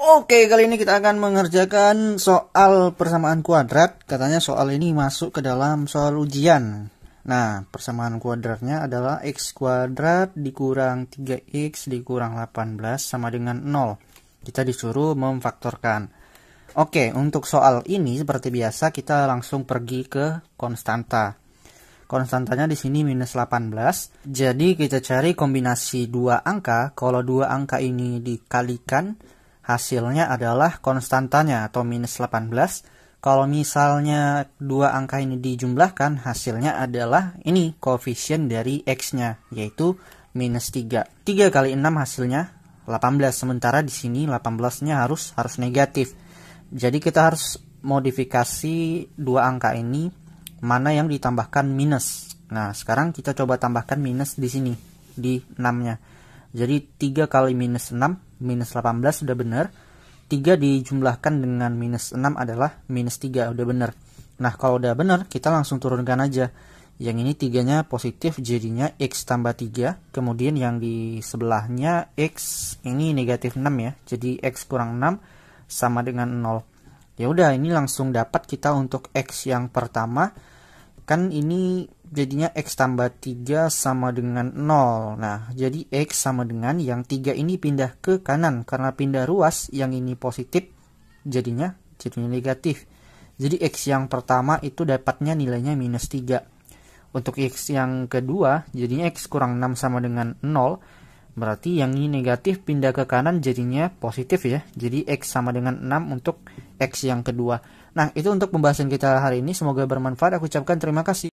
Oke, kali ini kita akan mengerjakan soal persamaan kuadrat. Katanya soal ini masuk ke dalam soal ujian. Nah, persamaan kuadratnya adalah x kuadrat dikurang 3x dikurang 18 sama dengan 0. Kita disuruh memfaktorkan. Oke, untuk soal ini seperti biasa kita langsung pergi ke konstanta. Konstantanya di sini minus 18. Jadi kita cari kombinasi dua angka. Kalau dua angka ini dikalikan, hasilnya adalah konstantanya atau minus 18. Kalau misalnya dua angka ini dijumlahkan, hasilnya adalah ini koefisien dari x-nya, yaitu minus 3. 3 kali 6 hasilnya 18, sementara di sini 18-nya harus harus negatif. Jadi kita harus modifikasi dua angka ini mana yang ditambahkan minus. Nah, sekarang kita coba tambahkan minus di sini, di 6-nya. Jadi 3 kali minus 6 minus 18 sudah benar. 3 dijumlahkan dengan minus 6 adalah minus 3, udah benar. Nah, kalau udah benar, kita langsung turunkan aja. Yang ini 3-nya positif, jadinya X tambah 3. Kemudian yang di sebelahnya X, ini negatif 6 ya. Jadi X kurang 6 sama dengan 0. Ya udah, ini langsung dapat kita untuk X yang pertama kan ini jadinya X tambah 3 sama dengan 0. Nah, jadi X sama dengan yang 3 ini pindah ke kanan. Karena pindah ruas, yang ini positif, jadinya jadinya negatif. Jadi X yang pertama itu dapatnya nilainya minus 3. Untuk X yang kedua, jadinya X kurang 6 sama dengan 0. Berarti yang ini negatif pindah ke kanan jadinya positif ya. Jadi X sama dengan 6 untuk X yang kedua. Nah itu untuk pembahasan kita hari ini. Semoga bermanfaat. Aku ucapkan terima kasih.